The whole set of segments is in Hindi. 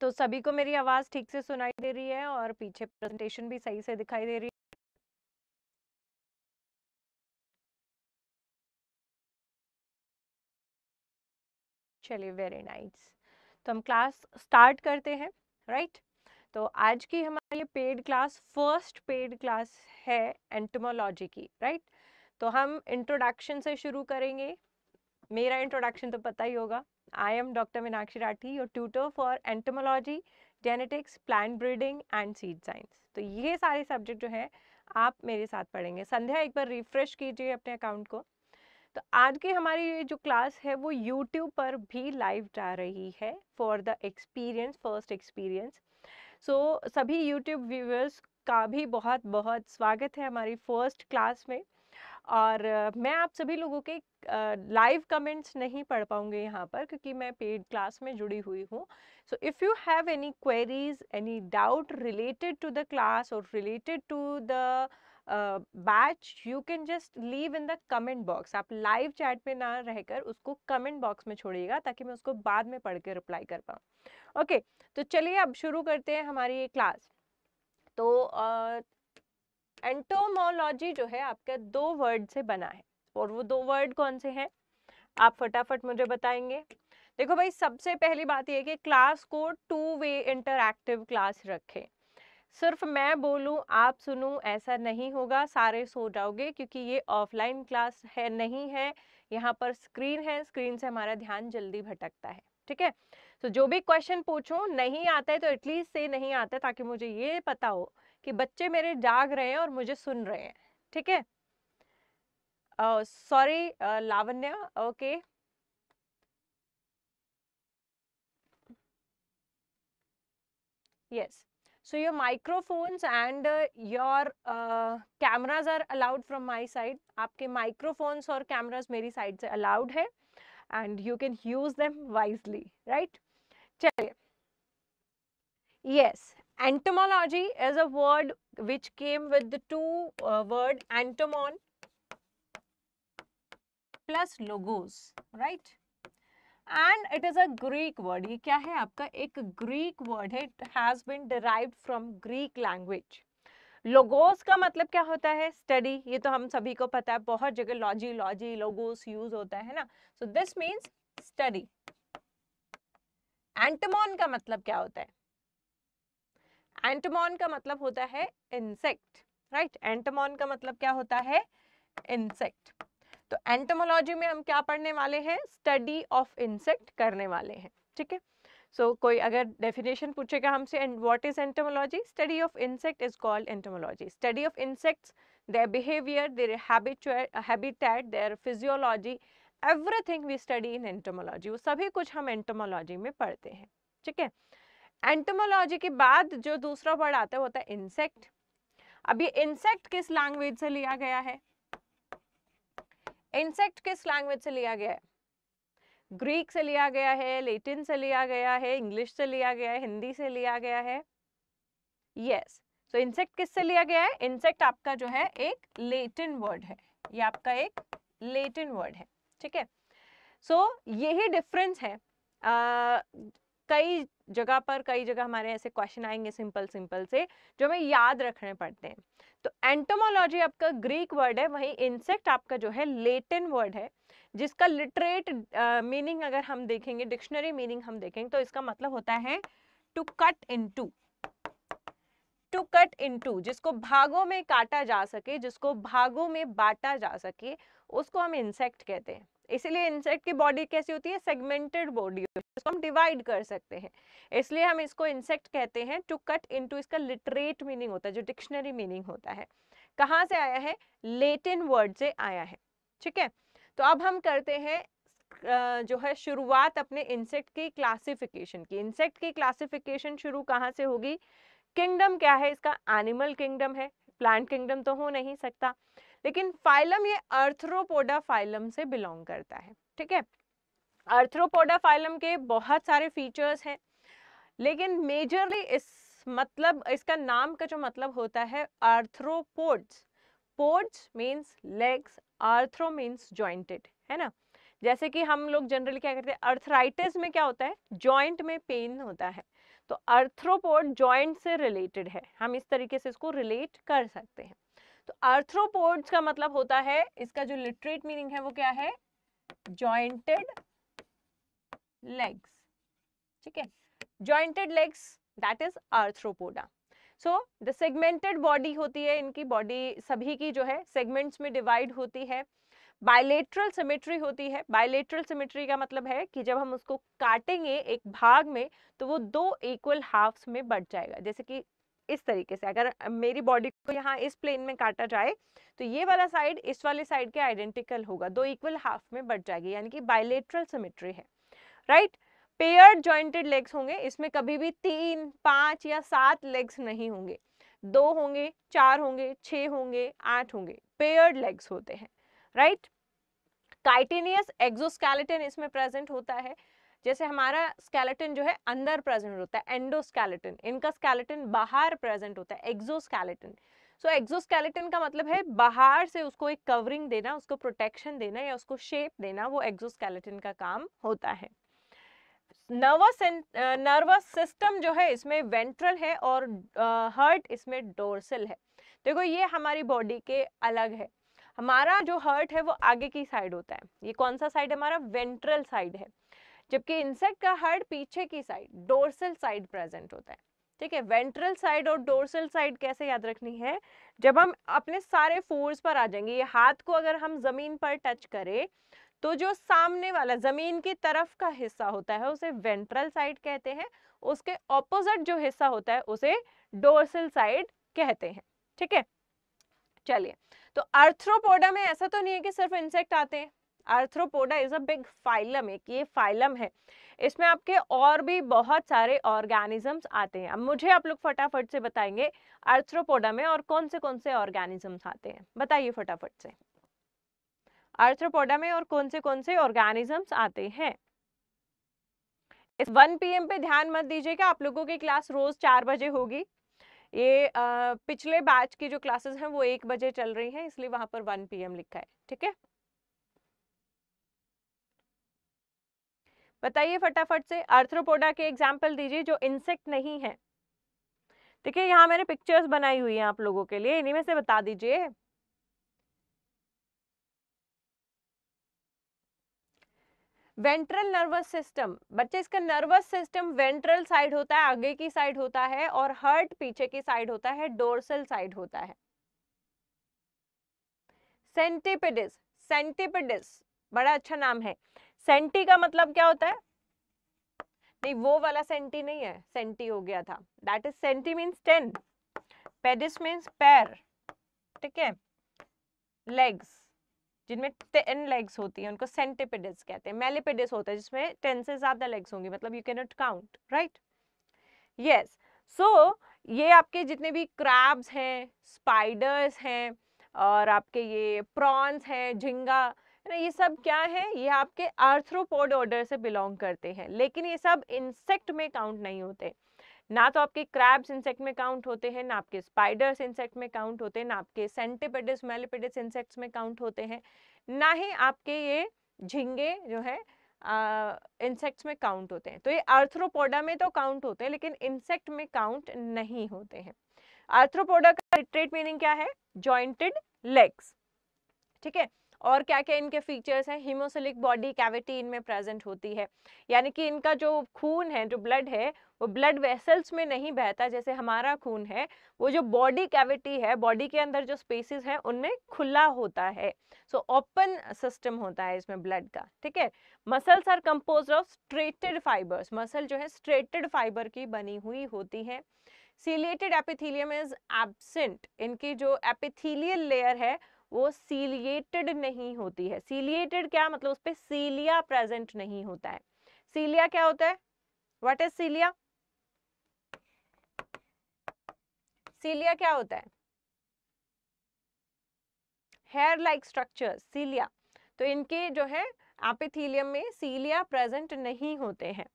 तो सभी को मेरी आवाज़ ठीक से सुनाई दे रही है और पीछे प्रेजेंटेशन भी सही से दिखाई दे रही है चलिए वेरी नाइस तो हम क्लास स्टार्ट करते हैं राइट तो आज की हमारी paid class first paid class है एंटमोलॉजी की राइट तो हम इंट्रोडक्शन से शुरू करेंगे मेरा इंट्रोडक्शन तो पता ही होगा I am doctor Meenakshi Rathi your tutor for entomology genetics plant breeding and seed science तो ये सारे सब्जेक्ट जो है आप मेरे साथ पढ़ेंगे संध्या एक बार रिफ्रेश कीजिए अपने अकाउंट को तो आज की हमारी ये जो क्लास है वो यूट्यूब पर भी लाइव जा रही है for the experience first experience so सभी यूट्यूब व्यूअर्स का भी बहुत बहुत स्वागत है हमारी फर्स्ट क्लास में और मैं आप सभी लोगों के लाइव कमेंट्स नहीं पढ़ पाऊंगी यहाँ पर क्योंकि मैं पेड क्लास में जुड़ी हुई हूँ so if you have any queries any doubt related to the class और related to the batch you can just leave in the comment box आप लाइव चैट में ना रहकर उसको कमेंट बॉक्स में छोड़िएगा ताकि मैं उसको बाद में पढ़ के रिप्लाई कर पाऊँ ओके okay, तो चलिए अब शुरू करते हैं हमारी ये क्लास तो एंटोमोलॉजी जो है आपका दो वर्ड से बना है और वो दो वर्ड कौन से हैं आप फटाफट मुझे बताएंगे देखो भाई सबसे पहली बात ये कि क्लास को टू वे इंटरक्टिव क्लास रखें सिर्फ मैं बोलूं आप सुनूं ऐसा नहीं होगा सारे सो जाओगे क्योंकि ये ऑफलाइन क्लास है नहीं है यहाँ पर स्क्रीन है स्क्रीन से हमारा ध्यान जल्दी भटकता है ठीक है तो जो भी क्वेश्चन पूछूं नहीं आता है तो एटलीस्ट से नहीं आता ताकि मुझे ये पता हो कि बच्चे मेरे जाग रहे हैं और मुझे सुन रहे हैं ठीक है sorry Lavanya okay yes so your microphones and your cameras are allowed from my side आपके माइक्रोफोन्स और कैमराज मेरी साइड से अलाउड है and you can use them wisely right चलिए yes Entomology is a word which came with the two uh, word entomon plus logos, right? And it is a Greek word. ये क्या है आपका एक Greek word है. It has been derived from Greek language. Logos का मतलब क्या होता है स्टडी ये तो हम सभी को पता है बहुत जगह लॉजी लॉजी लोगोस यूज होता है ना so this means study entomon का मतलब क्या होता है एंटमोन का मतलब होता है इंसेक्ट राइट एंटमोन का मतलब क्या होता है इंसेक्ट तो एंटमोलॉजी में हम क्या पढ़ने वाले हैं स्टडी ऑफ इंसेक्ट करने वाले हैं ठीक है सो so, कोई अगर डेफिनेशन पूछेगा हमसे and what is entomology study of insect is called entomology study of insects their behavior, their habitat their physiology everything we study in entomology वो सभी कुछ हम एंटोमोलॉजी में पढ़ते हैं ठीक है एंटोमोलॉजी के बाद जो दूसरा वर्ड आता है वो होता है इंसेक्ट अब ये इंसेक्ट किस लैंग्वेज से लिया गया है इंसेक्ट किस लैंग्वेज से लिया गया है ग्रीक से लिया गया है लेटिन से लिया गया है इंग्लिश से लिया गया है हिंदी से लिया गया है यस सो इंसेक्ट किससे लिया गया है इंसेक्ट आपका जो है एक लेटिन वर्ड है ये आपका एक लेटिन वर्ड है ठीक है सो यही डिफरेंस है कई जगह पर कई जगह हमारे ऐसे क्वेश्चन आएंगे सिंपल सिंपल से जो हमें याद रखने पड़ते हैं तो एंटोमोलॉजी आपका ग्रीक वर्ड है वही इंसेक्ट आपका जो है लेटिन वर्ड है जिसका लिटरेट मीनिंग अगर हम देखेंगे डिक्शनरी मीनिंग हम देखेंगे तो इसका मतलब होता है to cut into to cut into जिसको भागों में काटा जा सके जिसको भागों में बांटा जा सके उसको हम इंसेक्ट कहते हैं इसीलिए इंसेक्ट की बॉडी कैसी होती है सेगमेंटेड बॉडी हम डिवाइड कर सकते हैं इसलिए हम इसको इंसेक्ट कहते हैं टू कट इनटू इसका लिटरेट मीनिंग होता है जो डिक्शनरी मीनिंग होता है कहाँ से आया है लेटिन वर्ड से आया है ठीक है तो अब हम करते हैं जो है शुरुआत अपने इंसेक्ट की क्लासिफिकेशन की इंसेक्ट की क्लासिफिकेशन शुरू कहाँ से होगी किंगडम क्या है इसका एनिमल किंगडम है प्लांट किंगडम तो हो नहीं सकता लेकिन फाइलम ये अर्थरोपोडा फाइलम से बिलोंग करता है ठीक है अर्थ्रोपोडा फाइलम के बहुत सारे फीचर्स हैं लेकिन मेजरली इस मतलब इसका नाम का जो मतलब होता है arthropods pods means legs arthro means jointed है ना जैसे कि हम लोग जनरली क्या करते हैं अर्थराइटिस में क्या होता है जॉइंट में पेन होता है तो अर्थ्रोपोड जॉइंट से रिलेटेड है हम इस तरीके से इसको रिलेट कर सकते हैं तो अर्थ्रोपोड्स का मतलब होता है इसका जो लिटरेट मीनिंग है वो क्या है जॉइंटेड legs ठीक है jointed legs that is arthropoda so the segmented body होती है इनकी बॉडी सभी की जो है सेगमेंट्स में डिवाइड होती है बायलेट्रल सिमेट्री होती है बायलेट्रल सिमेट्री का मतलब है कि जब हम उसको काटेंगे एक भाग में तो वो दो इक्वल हाफ्स में बढ़ जाएगा जैसे कि इस तरीके से अगर मेरी बॉडी को यहाँ इस प्लेन में काटा जाए तो ये वाला साइड इस वाले साइड के आइडेंटिकल होगा दो इक्वल हाफ में बढ़ जाएगी यानी कि बायलेट्रल सिमेट्री है राइट पेयर ज्वाइंटेड लेग्स होंगे इसमें कभी भी तीन पांच या सात लेग्स नहीं होंगे दो होंगे चार होंगे छ होंगे आठ होंगे पेयर्ड लेग्स होते हैं राइट काइटेनियस एक्सोस्केलेटन इसमें प्रेजेंट होता है जैसे हमारा स्केलेटन जो है अंदर प्रेजेंट होता है एंडोस्केलेटन इनका स्केलेटन बाहर प्रेजेंट होता है एक्सोस्केलेटन सो एक्सोस्केलेटन का मतलब है बाहर से उसको एक कवरिंग देना उसको प्रोटेक्शन देना या उसको शेप देना वो एक्सोस्केलेटन का काम होता है नर्वस नर्वस सिस्टम जो है इसमें वेंट्रल है और हर्ट इसमें डोरसल है देखो ये हमारी बॉडी के अलग है हमारा जो हर्ट है वो आगे की साइड होता है ये कौन सा साइड हमारा वेंट्रल साइड है जबकि इंसेक्ट का हर्ट पीछे की साइड डोरसल साइड प्रेजेंट होता है ठीक है वेंट्रल साइड और डोरसल साइड कैसे याद रखनी है जब हम अपने सारे फोर्स पर आ जाएंगे ये हाथ को अगर हम ज़मीन पर टच करें तो जो सामने वाला जमीन की तरफ का हिस्सा होता है उसे वेंट्रल साइड कहते हैं उसके ऑपोजिट जो हिस्सा होता है उसे डोर्सल साइड कहते हैं ठीक है चलिए तो आर्थ्रोपोडा में ऐसा तो नहीं है कि सिर्फ इंसेक्ट आते हैं arthropoda is a big phylum एक ये फाइलम है इसमें आपके और भी बहुत सारे ऑर्गेनिजम्स आते हैं अब मुझे आप लोग फटाफट से बताएंगे आर्थ्रोपोडा में और कौन से कौन से ऑर्गेनिजम्स आते हैं बताइए फटाफट से आर्थ्रोपोडा में और कौन से कौन से ऑर्गेनिजम्स आते हैं इस 1 पीएम पे ध्यान मत दीजिएगा आप लोगों की क्लास रोज चार बजे होगी ये आ, पिछले बैच की जो क्लासेस हैं वो एक बजे चल रही हैं इसलिए वहां पर 1 पीएम लिखा है ठीक है बताइए फटाफट से आर्थ्रोपोडा के एग्जाम्पल दीजिए जो इंसेक्ट नहीं है ठीक है यहाँ मैंने पिक्चर्स बनाई हुई हैं आप लोगों के लिए इन्हीं में से बता दीजिए वेंट्रल नर्वस सिस्टम बच्चे इसका नर्वस सिस्टम वेंट्रल साइड होता है आगे की साइड होता है और हर्ट पीछे की साइड होता है डोरसल साइड होता है सेंटिपिडिस सेंटिपिडिस बड़ा अच्छा नाम है सेंटी का मतलब क्या होता है नहीं वो वाला सेंटी नहीं है सेंटी हो गया था that is centi means ten pedis means पैर ठीक है लेग्स जिनमें टेन लेग्स होती हैं उनको सेंटिपिडिस कहते हैं मेलिपिडिस होता है जिसमें टेन से ज़्यादा लेग्स होंगे मतलब you not count right yes so ये आपके जितने भी क्रैब्स हैं स्पाइडर्स हैं और आपके ये प्रॉन्स हैं झिंगा है ना ये सब क्या है ये आपके आर्थ्रोपोड ऑर्डर से बिलोंग करते हैं लेकिन ये सब इंसेक्ट में काउंट नहीं होते ना तो आपके क्रैब्स इंसेक्ट में काउंट होते हैं ना आपके स्पाइडर्स इंसेक्ट में काउंट होते हैं ना आपके सेंटिपेडिस मेलिपेडिस इंसेक्ट्स में काउंट होते हैं ना ही आपके ये झिंगे जो है इंसेक्ट्स में काउंट होते हैं तो ये आर्थ्रोपोडा में तो काउंट होते हैं लेकिन इंसेक्ट में काउंट नहीं होते हैं आर्थ्रोपोडा का लिटरेट मीनिंग क्या है जॉइंटेड लेग्स ठीक है और क्या क्या इनके फीचर्स हैं हीमोसिलिक बॉडी कैविटी इनमें प्रेजेंट होती है यानी कि इनका जो खून है जो ब्लड है वो ब्लड वेसल्स में नहीं बहता जैसे हमारा खून है वो जो बॉडी कैविटी है बॉडी के अंदर जो स्पेसिस हैं उनमें खुला होता है सो ओपन सिस्टम होता है इसमें ब्लड का ठीक है muscles are compose of striated fibres muscle जो है स्ट्रेटेड फाइबर की बनी हुई होती है सीलिएटेड एपिथीलियम इज एबसेंट इनकी जो एपिथीलियल लेयर है वो सीलिएटेड नहीं होती है सीलिएटेड क्या मतलब उस पर सीलिया प्रेजेंट नहीं होता है सीलिया क्या होता है व्हाट इज सीलिया सीलिया क्या होता है हेयर लाइक स्ट्रक्चर सीलिया तो इनके जो है एपिथीलियम में सीलिया प्रेजेंट नहीं होते हैं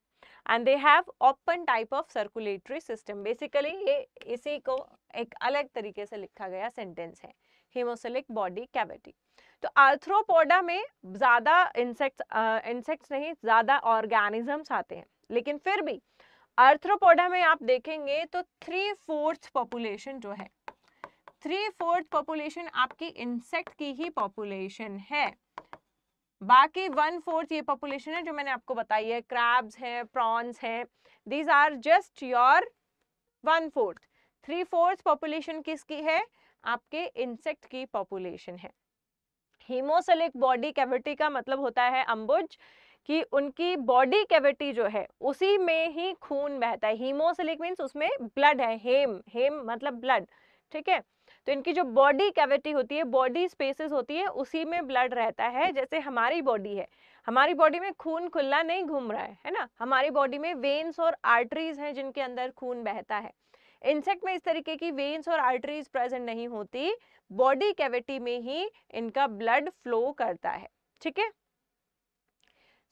and they have open type of circulatory system basically ये इसी को एक अलग तरीके से लिखा गया सेंटेंस है हेमोसेलिक बॉडी कैविटी तो आर्थ्रोपोडा में ज़्यादा इंसेक्ट्स इंसेक्ट्स नहीं ज़्यादा ऑर्गेनिजम्स आते हैं लेकिन फिर भी आर्थ्रोपोडा में आप देखेंगे तो थ्री फोर्थ पॉपुलेशन जो है थ्री फोर्थ पॉपुलेशन आपकी इंसेक्ट की ही पॉपुलेशन है बाकी वन फोर्थ ये पॉपुलेशन है जो मैंने आपको बताई है क्रैब्स हैं प्रॉन्स हैं these are just your one fourth three fourth population किसकी है आपके इंसेक्ट की पॉपुलेशन है हीमोसेलिक बॉडी कैविटी का मतलब होता है अम्बुज कि उनकी बॉडी कैविटी जो है उसी में ही खून बहता है हीमोसेलिक मीन्स उसमें ब्लड है हेम हेम मतलब ब्लड ठीक है तो इनकी जो बॉडी कैविटी होती है बॉडी स्पेसेस होती है उसी में ब्लड रहता है जैसे हमारी बॉडी है हमारी बॉडी में खून खुला नहीं घूम रहा है है ना हमारी बॉडी में वेन्स और आर्टरीज हैं जिनके अंदर खून बहता है इंसेक्ट में इस तरीके की वेन्स और आर्टरीज प्रेजेंट नहीं होती बॉडी कैविटी में ही इनका ब्लड फ्लो करता है ठीक है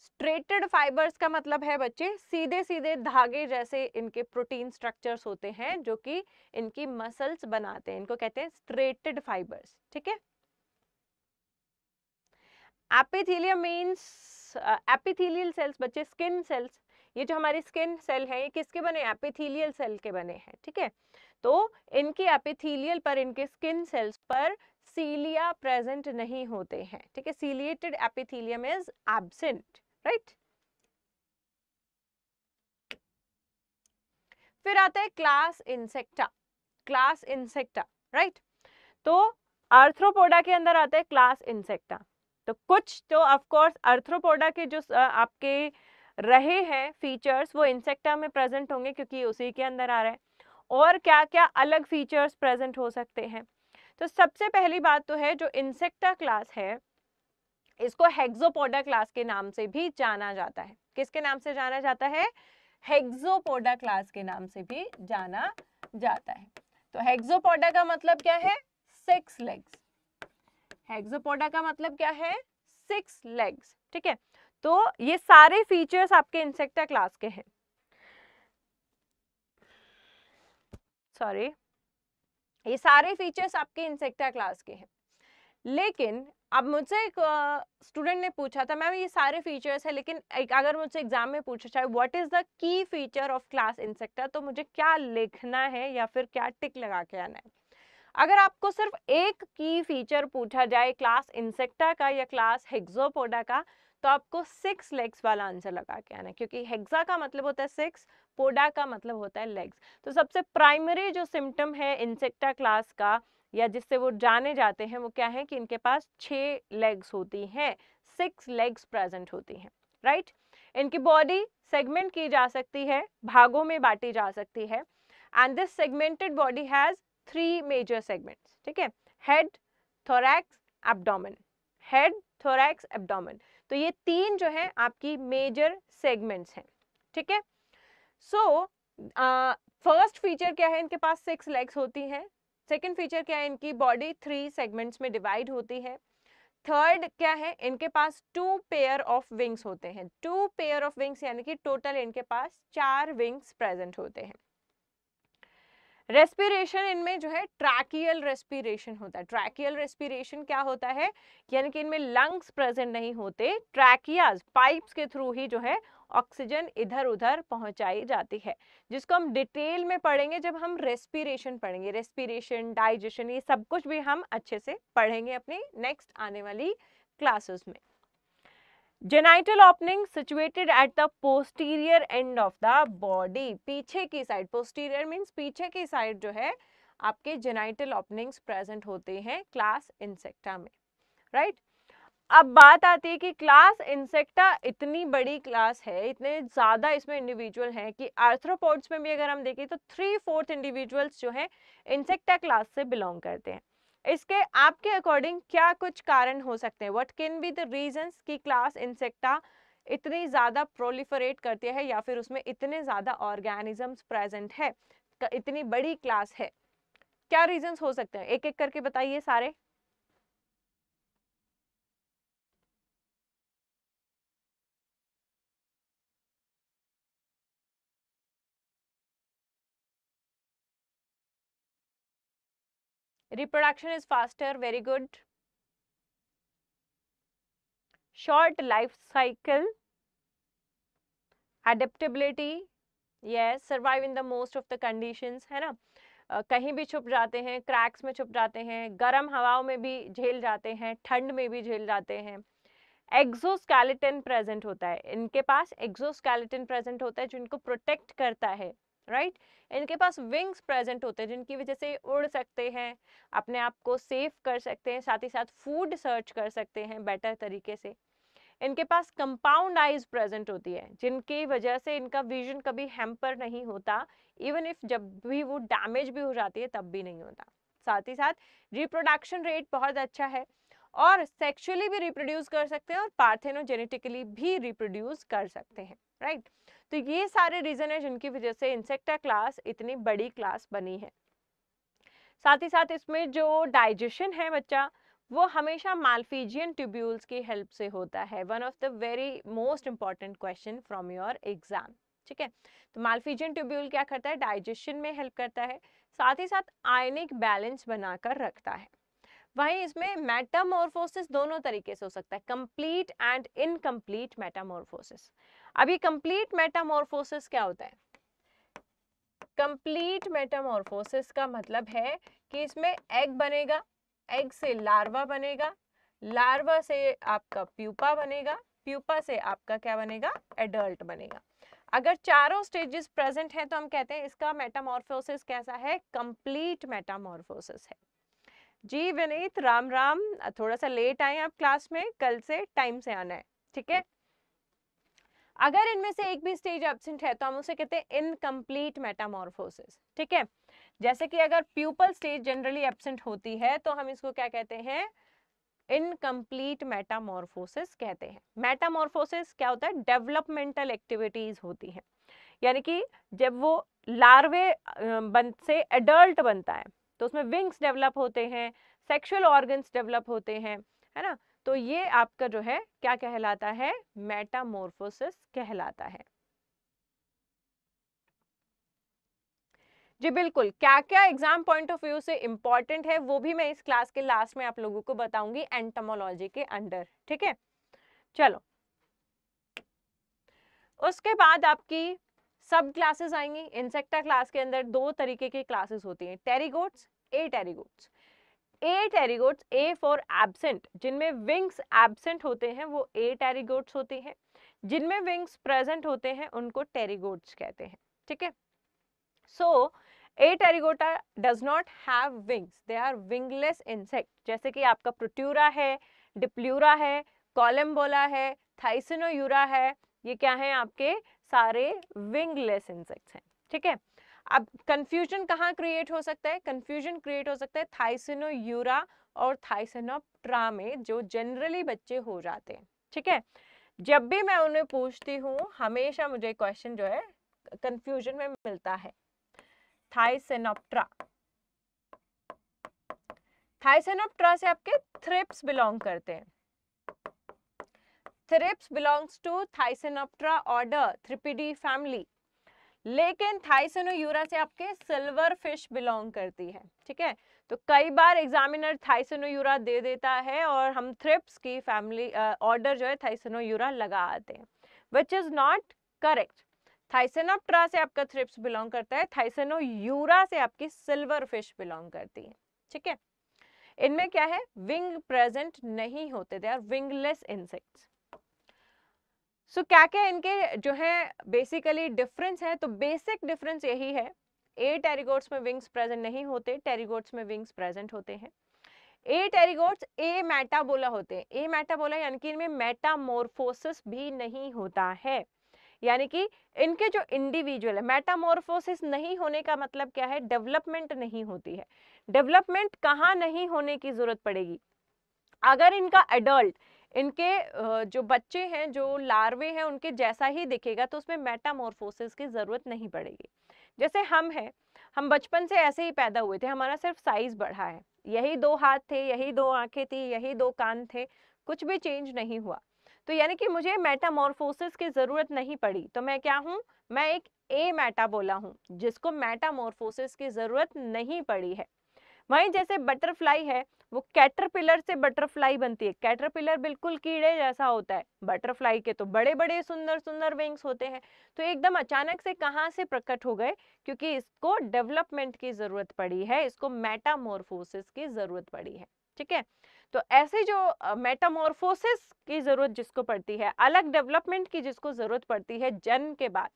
स्ट्रेटेड फाइबर्स का मतलब है बच्चे सीधे सीधे धागे जैसे इनके प्रोटीन स्ट्रक्चर्स होते हैं जो कि इनकी मसल्स बनाते हैं इनको कहते हैं स्ट्रेटेड फाइबर्स ठीक है एपिथीलियम मीन्स एपिथीलियल सेल्स बच्चे स्किन सेल्स ये जो हमारी स्किन सेल है ये किसके बने एपिथीलियल सेल के बने हैं ठीक है थीके? तो इनके एपिथीलियल पर इनके स्किन सेल्स पर सीलिया प्रेजेंट नहीं होते हैं ठीक है ciliated epithelium is absent right फिर आता है class insecta class insecta right तो आर्थ्रोपोडा के अंदर आता है क्लास इंसेक्टा तो कुछ तो ऑफ कोर्स अर्थ्रोपोडा के जो आपके रहे हैं फीचर्स वो इंसेक्टा में प्रेजेंट होंगे क्योंकि उसी के अंदर आ रहे हैं और क्या क्या अलग फीचर्स प्रेजेंट हो सकते हैं तो सबसे पहली बात तो है जो इंसेक्टा क्लास है इसको हेक्सोपोडा क्लास के नाम से भी जाना जाता है किसके नाम से जाना जाता है हेक्सोपोडा क्लास के नाम से भी जाना जाता है तो हेक्सोपोडा का मतलब क्या है सिक्स लेग्स हेक्सोपोडा का मतलब क्या है सिक्स लेग्स ठीक है तो ये सारे फीचर्स आपके इंसेक्टा क्लास के हैं सॉरी ये सारे फीचर्स आपके इंसेक्टा क्लास के हैं लेकिन अब मुझसे एक स्टूडेंट ने पूछा था मैम ये सारे फीचर्स है लेकिन एक अगर मुझसे एग्जाम में पूछा चाहे what is the key feature of class insecta तो मुझे क्या लिखना है या फिर क्या टिक लगा के आना है अगर आपको सिर्फ एक की फीचर पूछा जाए क्लास इंसेक्टा का या क्लास हेक्सोपोडा का तो आपको सिक्स लेग्स वाला आंसर लगा के आना क्योंकि हेक्सा का मतलब होता है सिक्स पोडा का मतलब होता है लेग्स तो सबसे प्राइमरी जो सिम्टम है इंसेक्टा क्लास का या जिससे वो जाने जाते हैं वो क्या है कि इनके पास छः लेग्स होती हैं सिक्स लेग्स प्रेजेंट होती हैं राइट इनकी बॉडी सेगमेंट की जा सकती है भागों में बांटी जा सकती है and this segmented body has three major segments ठीक है head thorax abdomen head thorax abdomen तो ये तीन जो है आपकी मेजर सेगमेंट्स हैं ठीक है सो फर्स्ट फीचर क्या है इनके पास सिक्स लेग्स होती हैं सेकंड फीचर क्या है इनकी बॉडी थ्री सेगमेंट्स में डिवाइड होती है थर्ड क्या है इनके पास टू पेयर ऑफ विंग्स होते हैं टू पेयर ऑफ विंग्स यानी कि टोटल इनके पास चार विंग्स प्रेजेंट होते हैं रेस्पिरेशन इनमें जो है ट्रैकियल रेस्पिरेशन होता है ट्रैकियल रेस्पिरेशन क्या होता है यानी कि इनमें लंग्स प्रेजेंट नहीं होते ट्रैकियाज पाइप्स के थ्रू ही जो है ऑक्सीजन इधर उधर पहुंचाई जाती है जिसको हम डिटेल में पढ़ेंगे जब हम रेस्पिरेशन पढ़ेंगे रेस्पिरेशन डाइजेशन ये सब कुछ भी हम अच्छे से पढ़ेंगे अपनी नेक्स्ट आने वाली क्लासेस में genital opening situated at the posterior end of the body पीछे की साइड पोस्टीरियर मीन्स पीछे की साइड जो है आपके जेनाइटल ओपनिंग्स प्रेजेंट होते हैं क्लास इंसेक्टा में राइट right? अब बात आती है कि क्लास इंसेक्टा इतनी बड़ी क्लास है इतने ज़्यादा इसमें इंडिविजुअल हैं कि आर्थ्रोपोड्स में भी अगर हम देखें तो थ्री फोर्थ इंडिविजुअल्स जो हैं इंसेक्टा क्लास से बिलोंग करते हैं इसके आपके अकॉर्डिंग क्या कुछ कारण हो सकते हैं what can be the reason की क्लास इंसेक्टा इतनी ज़्यादा प्रोलिफरेट करती है या फिर उसमें इतने ज़्यादा ऑर्गेनिजम्स प्रेजेंट है इतनी बड़ी क्लास है क्या रीजंस हो सकते हैं एक एक करके बताइए सारे reproduction is faster very good short life cycle adaptability yes survive in the most of the conditions है ना uh, कहीं भी छुप जाते हैं क्रैक्स में छुप जाते हैं गर्म हवाओं में भी झेल जाते हैं ठंड में भी झेल जाते हैं एक्सोस्केलेटन प्रेजेंट होता है इनके पास एक्सोस्केलेटन प्रेजेंट होता है जिनको प्रोटेक्ट करता है राइट इनके पास विंग्स प्रेजेंट होते हैं जिनकी वजह से उड़ सकते हैं अपने आप को सेफ कर सकते हैं साथ ही साथ फूड सर्च कर सकते हैं बेटर तरीके से इनके पास कंपाउंड आइज प्रेजेंट होती है जिनकी वजह से इनका विजन कभी हैम्पर नहीं होता इवन इफ जब भी वो डैमेज भी हो जाती है तब भी नहीं होता साथ ही साथ रिप्रोडक्शन रेट बहुत अच्छा है और सेक्सुअली भी रिप्रोड्यूस कर सकते हैं और पार्थेनोजेनेटिकली भी रिप्रोड्यूस कर सकते हैं राइट right? तो ये सारे रीज़न है जिनकी वजह से इंसेक्टा क्लास इतनी बड़ी क्लास बनी है साथ ही साथ इसमें जो डाइजेशन है बच्चा वो हमेशा मालफीजियन ट्यूब्यूल्स की हेल्प से होता है one of the very most important question from your exam ठीक है तो मालफीजियन ट्यूब्यूल क्या करता है डाइजेशन में हेल्प करता है साथ ही साथ आयनिक बैलेंस बनाकर रखता है वहीं इसमें मेटामोरफोसिस दोनों तरीके से हो सकता है कंप्लीट एंड इनकम्प्लीट मेटामोरफोसिस अभी कंप्लीट मेटामोरफोसिस क्या होता है कंप्लीट मेटामोरफोसिस का मतलब है कि इसमें एग बनेगा एग से लार्वा बनेगा लार्वा से आपका प्यूपा बनेगा प्यूपा से आपका क्या बनेगा एडल्ट बनेगा अगर चारों स्टेजेस प्रेजेंट हैं तो हम कहते हैं इसका मेटामॉर्फोसिस कैसा है कंप्लीट मेटामॉर्फोसिस है जी विनीत राम राम थोड़ा सा लेट आए आप क्लास में कल से टाइम से आना है ठीक है अगर इनमें से एक भी स्टेज एबसेंट है तो हम उसे कहते हैं इनकम्प्लीट मेटामोरफोसिस ठीक है जैसे कि अगर प्यूपल स्टेज जनरली एबसेंट होती है तो हम इसको क्या कहते हैं इनकम्प्लीट मेटामोरफोसिस कहते हैं मेटामोरफोसिस क्या होता है डेवलपमेंटल एक्टिविटीज होती हैं यानी कि जब वो लार्वे बन से एडल्ट बनता है तो उसमें विंग्स डेवलप होते हैं सेक्सुअल ऑर्गन्स डेवलप होते हैं है ना तो ये आपका जो है क्या कहलाता है मेटामोरफोसिस कहलाता है जी बिल्कुल क्या क्या एग्जाम पॉइंट ऑफ व्यू से इंपॉर्टेंट है वो भी मैं इस क्लास के लास्ट में आप लोगों को बताऊंगी एंटमोलॉजी के अंडर ठीक है चलो उसके बाद आपकी सब क्लासेस आएंगी इंसेक्टा क्लास के अंदर दो तरीके की क्लासेस होती हैं pterygotes apterygotes apterygotes A for absent जिनमें विंग्स एबसेंट होते हैं वो ए टेरिगोट्स होते हैं जिनमें विंग्स प्रेजेंट होते हैं उनको टेरिगोट्स कहते हैं ठीक है so apterygota does not have wings they are wingless insect जैसे कि आपका प्रोट्यूरा है डिप्ल्यूरा है कॉलम्बोला है थाइसिनोयूरा है ये क्या है आपके सारे विंगलेस इंसेक्ट्स हैं ठीक है अब कंफ्यूजन कहाँ क्रिएट हो सकता है कंफ्यूजन क्रिएट हो सकता है थाइसिनो यूरा और थाइसिनोप्ट्रा में जो जनरली बच्चे हो जाते हैं ठीक है जब भी मैं उन्हें पूछती हूँ हमेशा मुझे क्वेश्चन जो है कंफ्यूजन में मिलता है थाइसेनोप्ट्रा थाइसेनोप्ट्रा से आपके थ्रिप्स बिलोंग करते हैं thrips belongs to thysanoptera order thripidae family लेकिन थाइसिनोयूरा से आपके सिल्वर फिश बिलोंग करती है ठीक है तो कई बार एग्जामिनर थाइसिनोयूरा दे देता है और हम थ्रिप्स की फैमिली ऑर्डर जो है थाइसिनोयूरा लगा आते हैं which is not correct thysanoptera से आपका थ्रिप्स बिलोंग करता है थाइसेनोयूरा से आपकी सिल्वर फिश बिलोंग करती है ठीक है इनमें क्या है विंग प्रेजेंट नहीं होते दे आर विंगलेस इंसेक्ट्स सो क्या क्या इनके जो है बेसिकली डिफरेंस है तो बेसिक डिफरेंस यही है ए टेरिगोट्स में विंग्स प्रेजेंट नहीं होते टेरिगोट्स में विंग्स प्रेजेंट होते हैं ए टेरिगोट्स ए मेटाबोला होते हैं ए मेटाबोला यानी कि इनमें मेटामोरफोसिस भी नहीं होता है यानी कि इनके जो इंडिविजुअल है मेटामोरफोसिस नहीं होने का मतलब क्या है डेवलपमेंट नहीं होती है डेवलपमेंट कहाँ नहीं होने की जरूरत पड़ेगी अगर इनका एडल्ट इनके जो बच्चे हैं जो लार्वे हैं उनके जैसा ही दिखेगा तो उसमें मेटामोरफोसिस की ज़रूरत नहीं पड़ेगी जैसे हम हैं हम बचपन से ऐसे ही पैदा हुए थे हमारा सिर्फ साइज़ बढ़ा है यही दो हाथ थे यही दो आंखें थी यही दो कान थे कुछ भी चेंज नहीं हुआ तो यानी कि मुझे मेटामोरफोसिस की ज़रूरत नहीं पड़ी तो मैं क्या हूँ मैं एक ए मेटाबोला हूँ जिसको मेटामोरफोसिस की ज़रूरत नहीं पड़ी है वहीं जैसे बटरफ्लाई है वो कैटरपिलर से बटरफ्लाई बनती है कैटरपिलर बिल्कुल कीड़े जैसा होता है बटरफ्लाई के तो बड़े बड़े सुंदर सुंदर विंग्स होते हैं तो एकदम अचानक से कहाँ से प्रकट हो गए क्योंकि इसको डेवलपमेंट की ज़रूरत पड़ी है इसको मेटामोरफोसिस की ज़रूरत पड़ी है ठीक है तो ऐसे जो मेटामोरफोसिस की ज़रूरत जिसको पड़ती है अलग डेवलपमेंट की जिसको ज़रूरत पड़ती है जन्म के बाद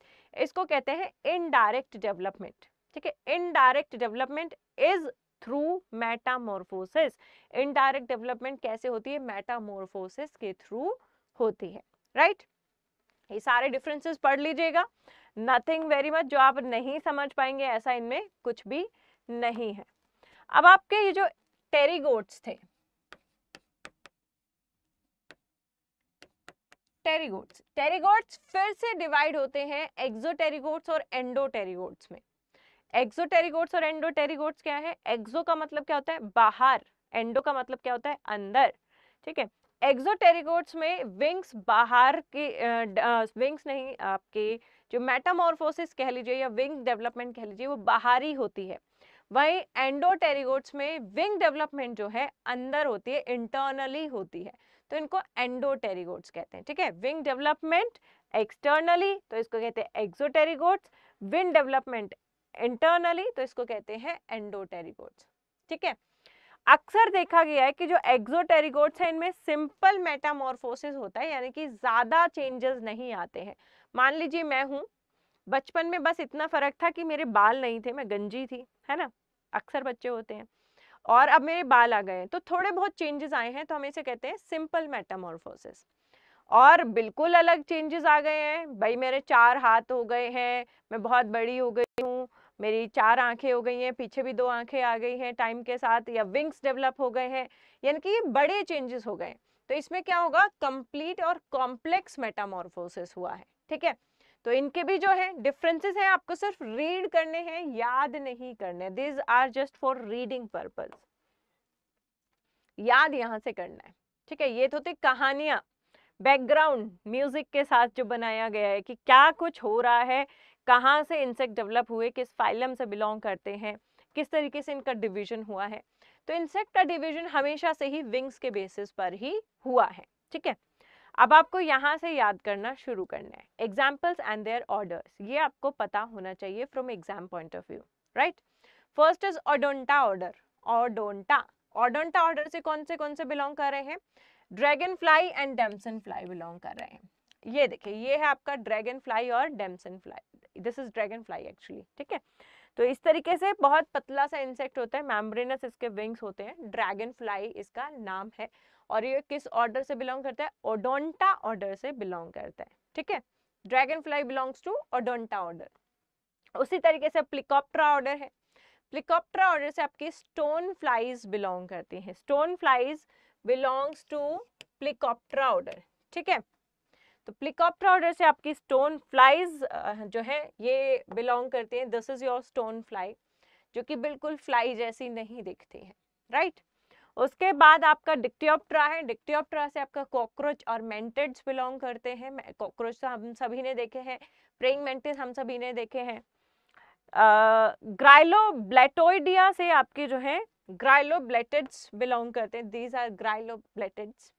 इसको कहते हैं इनडायरेक्ट डेवलपमेंट ठीक है indirect development is through metamorphosis indirect development कैसे होती है मेटामोरफोसिस के थ्रू होती है राइट right? ये सारे डिफरेंसेस पढ़ लीजिएगा नथिंग वेरी मच जो आप नहीं समझ पाएंगे ऐसा इनमें कुछ भी नहीं है अब आपके ये जो टेरिगोट्स थे टेरिगोट्स टेरिगोट्स फिर से डिवाइड होते हैं एक्सोटेरिगोट्स और एंडोटेरिगोट्स में एक्सोटेरिगोट्स और एंडोटेरिगोट्स क्या है एक्सो का मतलब क्या होता है बाहर एंडो का मतलब क्या होता है अंदर ठीक है एक्सोटेरिगोट्स में विंग्स बाहर के विंग्स नहीं आपके जो मेटामॉर्फोसिस कह लीजिए या विंग डेवलपमेंट कह लीजिए वो बाहरी होती है वहीं एंडोटेरिगोट्स में विंग डेवलपमेंट जो है अंदर होती है इंटरनली होती है तो इनको एंडोटेरिगोट्स कहते हैं ठीक है विंग डेवलपमेंट एक्सटर्नली तो इसको कहते हैं एक्सोटेरिगोट्स विंग डेवलपमेंट इंटरनली तो इसको कहते हैं एंडोटेरिगोट्स ठीक है अक्सर देखा गया है कि जो एक्सोटेरिगोट्स हैं इनमें सिंपल मेटामॉर्फोसिस होता है यानी कि ज़्यादा चेंजेस नहीं आते हैं मान लीजिए मैं हूँ बचपन में बस इतना फ़र्क था कि मेरे बाल नहीं थे मैं गंजी थी है ना अक्सर बच्चे होते हैं और अब मेरे बाल आ गए तो थोड़े बहुत चेंजेस आए हैं तो हम इसे कहते हैं सिंपल मेटामॉर्फोसिस और बिल्कुल अलग चेंजेस आ गए हैं भाई मेरे चार हाथ हो गए हैं मैं बहुत बड़ी हो गई हूँ मेरी चार आंखें हो गई हैं पीछे भी दो आंखें आ गई हैं टाइम के साथ या विंग्स डेवलप हो गए हैं यानी कि ये बड़े चेंजेस हो गए तो इसमें क्या होगा कंप्लीट और कॉम्प्लेक्स मेटामोरफोसिस हुआ है ठीक है तो इनके भी जो है डिफरेंसेस हैं आपको सिर्फ रीड करने हैं याद नहीं करने these are just for reading purpose याद यहां से करना है ठीक है ये तो थी कहानियां बैकग्राउंड म्यूजिक के साथ जो बनाया गया है कि क्या कुछ हो रहा है कहाँ से इंसेक्ट डेवलप हुए किस फाइलम से बिलोंग करते हैं किस तरीके से इनका डिवीजन हुआ है तो इंसेक्ट का डिवीजन हमेशा से ही विंग्स के बेसिस पर ही हुआ है ठीक है अब आपको यहाँ से याद करना शुरू करना है एग्जाम्पल्स एंड देयर ऑर्डर्स ये आपको पता होना चाहिए from exam point of view right first is odonata order odonata odonata order से कौन से कौन से बिलोंग कर रहे हैं dragonfly and damselfly belong कर रहे हैं ये देखिए ये है आपका ड्रैगन फ्लाई और damselfly this is dragonfly actually ठीक है तो इस तरीके से बहुत पतला सा इंसेक्ट होता है मैम्ब्रेनस इसके विंग्स होते हैं ड्रैगन फ्लाई इसका नाम है और ये किस ऑर्डर से बिलोंग करता है ओडोंटा ऑर्डर से बिलोंग करता है ठीक है dragonfly belongs to odonata order उसी तरीके से प्लिकॉप्ट्रा ऑर्डर है प्लिकॉप्ट्रा ऑर्डर से आपकी स्टोन फ्लाइज बिलोंग करती हैं stoneflies belongs to plecoptera order ठीक है तो प्लिकॉप्टर ऑर्डर से आपकी स्टोन फ्लाइज जो है ये बिलोंग करते हैं this is your stonefly जो कि बिल्कुल फ्लाई जैसी नहीं दिखती है राइट उसके बाद आपका डिक्टियोप्ट्रा है डिक्टियोप्ट्रा से आपका कॉकरोच और मेंटेड्स बिलोंग करते हैं कॉकरोच तो हम सभी ने देखे हैं प्रेइंग मेंटिस हम सभी ने देखे हैं ग्राइलो ब्लेटोइडिया से आपके जो है ग्राइलो ब्लेटेड्स बिलोंग करते हैं these are grylloblattids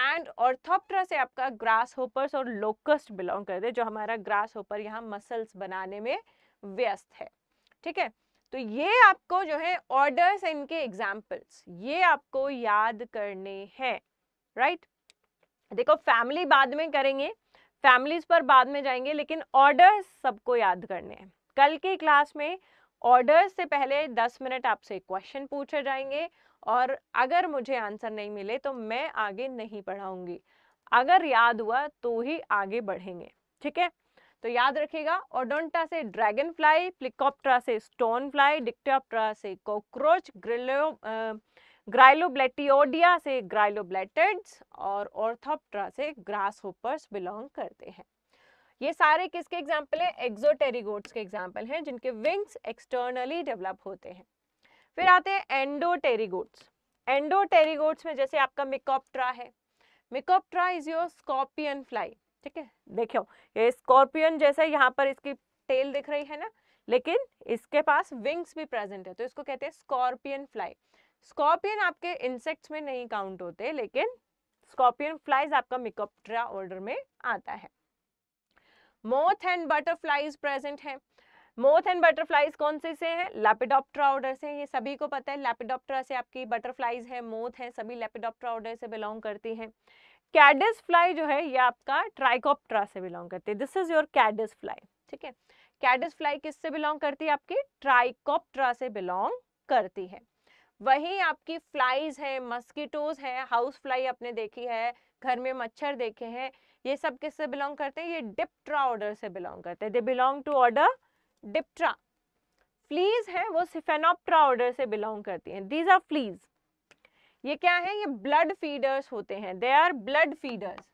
and orthoptera से आपका ग्रास होपर्स और लोकस्ट बिलोंग करते हैं जो हमारा ग्रास होपर यहाँ मसल्स बनाने में व्यस्त है ठीक है तो ये आपको जो है ऑर्डर्स इनके एग्जाम्पल्स ये आपको याद करने हैं राइट देखो फैमिली बाद में करेंगे फैमिलीज पर बाद में जाएंगे लेकिन ऑर्डर्स सबको याद करने हैं कल की क्लास में ऑर्डर्स से पहले 10 मिनट आपसे क्वेश्चन पूछे जाएंगे और अगर मुझे आंसर नहीं मिले तो मैं आगे नहीं पढ़ाऊंगी अगर याद हुआ तो ही आगे बढ़ेंगे ठीक है तो याद रखिएगा ओडोंटा से ड्रैगन फ्लाई प्लिकॉप्ट्रा से स्टोन फ्लाई डिक्टोप्ट्रा से कॉकरोच ग्रिलो ग्राइलोब्लेटियोडिया से ग्राइलोब्लेटेड्स और ऑर्थोप्ट्रा से ग्रास होपर्स बिलोंग करते हैं ये सारे किसके एग्जाम्पल हैं एक्जोटेरिगोट्स के एग्जाम्पल हैं जिनके विंग्स एक्सटर्नली डेवलप होते हैं फिर आते हैं एंडोटेरिगोट्स एंडोटेरिगोट्स में जैसे आपका मिकोप्ट्रा है mecoptera is your scorpion fly ठीक है देखो ये स्कॉर्पियन जैसे यहाँ पर इसकी टेल दिख रही है ना लेकिन इसके पास विंग्स भी प्रेजेंट है तो इसको कहते हैं स्कॉर्पियन फ्लाई स्कॉर्पियन आपके इंसेक्ट्स में नहीं काउंट होते लेकिन स्कॉर्पियन फ्लाइज आपका मिकोप्ट्रा ऑर्डर में आता है मोथ एंड बटरफ्लाइज प्रेजेंट हैं मोथ एंड बटरफ्लाइज कौन से से हैं लैपिडोप्ट्रा ऑर्डर से ये सभी को पता है लैपिडोप्ट्रा से आपकी बटरफ्लाइज है मोथ है सभी लैपिडोप्ट्रा ऑर्डर से बिलोंग करती हैं कैडिस फ्लाई जो है ये आपका ट्राइकोप्ट्रा से बिलोंग करती है this is your caddisfly ठीक है कैडिस फ्लाई किससे बिलोंग करती है आपकी ट्राइकोप्ट्रा से बिलोंग करती है वही आपकी फ्लाइज है मस्कीटोज है हाउस फ्लाई आपने देखी है घर में मच्छर देखे हैं ये सब किससे बिलोंग करते हैं ये डिप्ट्रा ऑर्डर से बिलोंग करते हैं they belong to order diptera fleas है वो सिफेनोप्ट्रा ऑर्डर से बिलोंग करती हैं दीज आर फ्लीज ये क्या है ये ब्लड फीडर्स होते हैं they are blood feeders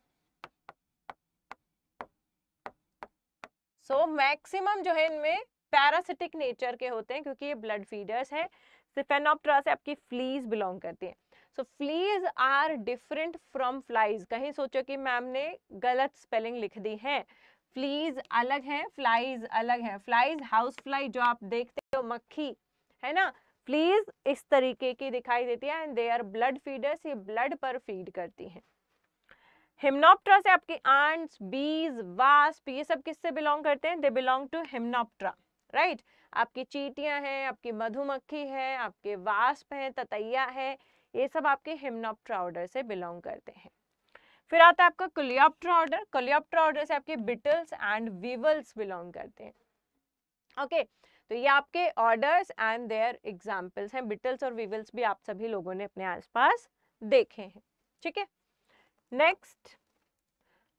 so maximum जो है इनमें पैरासिटिक नेचर के होते हैं क्योंकि ये ब्लड फीडर्स हैं सिफेनोप्ट्रा से आपकी फ्लीज बिलोंग करती हैं so fleas are different from flies कहीं सोचो कि मैम ने गलत स्पेलिंग लिख दी है फ्लीज अलग है फ्लाइज अलग है फ्लाइज हाउस फ्लाई जो आप देखते हो मक्खी है ना फ्लीज इस तरीके की दिखाई देती है and they are blood feeders ये ब्लड पर फीड करती हैं हिमनोप्ट्रा से आपकी आंट्स बीज वास्प ये सब किससे बिलोंग करते हैं they belong to hymenoptera right आपकी चीटियां हैं आपकी मधुमक्खी है आपके वास्प हैं ततैया है ये सब आपके हिमनोप्ट्रा ऑर्डर से बिलोंग करते हैं फिर आता है आपका कोलियोप्ट्रा ऑर्डर कोलियोप्ट्रा ऑर्डर से आपके बिटल्स एंड वीवल्स बिलोंग करते हैं ओके okay, तो ये आपके ऑर्डर्स एंड देयर एग्जांपल्स हैं बिटल्स और वीवल्स भी आप सभी लोगों ने अपने आसपास देखे हैं ठीक है next